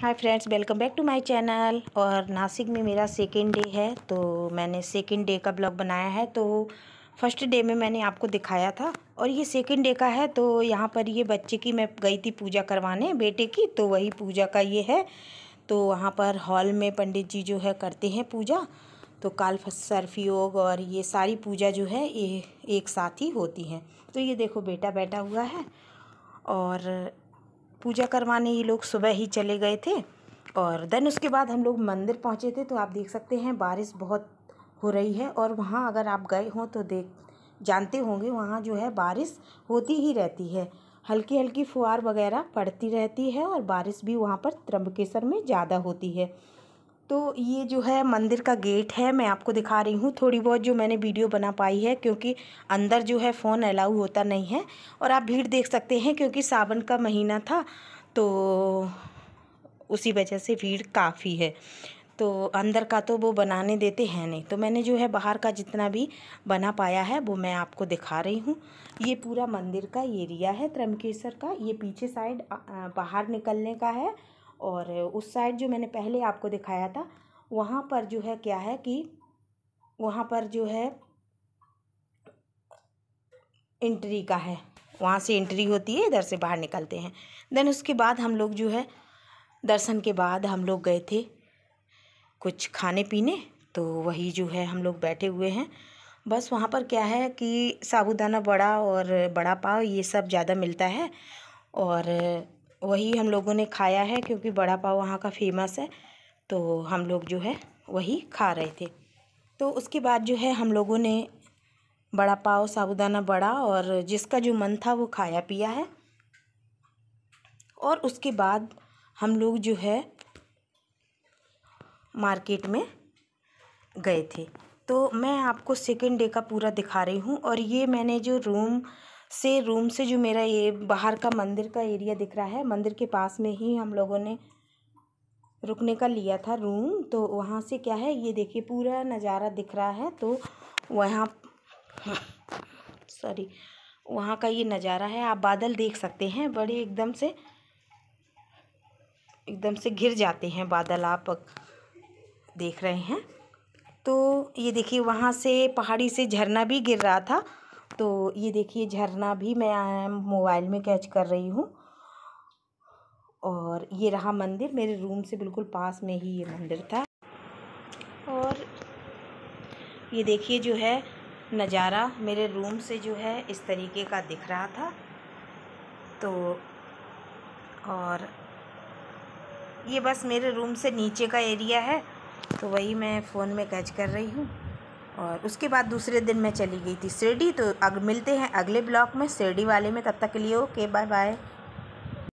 hi friends welcome back to my channel और नासिक में मेरा सेकेंड डे है तो मैंने सेकेंड डे का ब्लॉग बनाया है तो फर्स्ट डे में मैंने आपको दिखाया था और ये सेकेंड डे का है तो यहाँ पर ये बच्चे की मैं गई थी पूजा करवाने बेटे की तो वही पूजा का ये है तो वहाँ पर हॉल में पंडित जी जो है करते हैं पूजा तो काल सर्फ योग और ये सारी पूजा जो है ये एक साथ ही होती हैं तो ये देखो बेटा बैठा हुआ है और पूजा करवाने ये लोग सुबह ही चले गए थे और देन उसके बाद हम लोग मंदिर पहुँचे थे तो आप देख सकते हैं बारिश बहुत हो रही है और वहाँ अगर आप गए हों तो देख जानते होंगे वहाँ जो है बारिश होती ही रहती है हल्की हल्की फुहार वगैरह पड़ती रहती है और बारिश भी वहाँ पर त्रंबकेश्वर में ज़्यादा होती है तो ये जो है मंदिर का गेट है मैं आपको दिखा रही हूँ थोड़ी बहुत जो मैंने वीडियो बना पाई है क्योंकि अंदर जो है फ़ोन अलाउ होता नहीं है और आप भीड़ देख सकते हैं क्योंकि सावन का महीना था तो उसी वजह से भीड़ काफ़ी है तो अंदर का तो वो बनाने देते हैं नहीं तो मैंने जो है बाहर का जितना भी बना पाया है वो मैं आपको दिखा रही हूँ ये पूरा मंदिर का एरिया है त्रमकेश्वर का ये पीछे साइड बाहर निकलने का है और उस साइड जो मैंने पहले आपको दिखाया था वहाँ पर जो है क्या है कि वहाँ पर जो है एंट्री का है वहाँ से एंट्री होती है इधर से बाहर निकलते हैं देन उसके बाद हम लोग जो है दर्शन के बाद हम लोग गए थे कुछ खाने पीने तो वही जो है हम लोग बैठे हुए हैं बस वहाँ पर क्या है कि साबूदाना बड़ा और बड़ा पाव ये सब ज़्यादा मिलता है और वही हम लोगों ने खाया है क्योंकि बड़ा पाव वहाँ का फ़ेमस है तो हम लोग जो है वही खा रहे थे तो उसके बाद जो है हम लोगों ने बड़ा पाव साबुदाना बड़ा और जिसका जो मन था वो खाया पिया है और उसके बाद हम लोग जो है मार्केट में गए थे तो मैं आपको सेकेंड डे का पूरा दिखा रही हूँ और ये मैंने जो रूम से रूम से जो मेरा ये बाहर का मंदिर का एरिया दिख रहा है मंदिर के पास में ही हम लोगों ने रुकने का लिया था रूम तो वहाँ से क्या है ये देखिए पूरा नज़ारा दिख रहा है तो वहाँ सॉरी वहाँ का ये नज़ारा है आप बादल देख सकते हैं बड़े एकदम से एकदम से घिर जाते हैं बादल आप देख रहे हैं तो ये देखिए वहाँ से पहाड़ी से झरना भी गिर रहा था तो ये देखिए झरना भी मैं मोबाइल में कैच कर रही हूँ और ये रहा मंदिर मेरे रूम से बिल्कुल पास में ही ये मंदिर था और ये देखिए जो है नज़ारा मेरे रूम से जो है इस तरीके का दिख रहा था तो और ये बस मेरे रूम से नीचे का एरिया है तो वही मैं फ़ोन में कैच कर रही हूँ और उसके बाद दूसरे दिन मैं चली गई थी शिरडी तो अग मिलते हैं अगले ब्लॉक में शिरडी वाले में तब तक के लिए ओके बाय बाय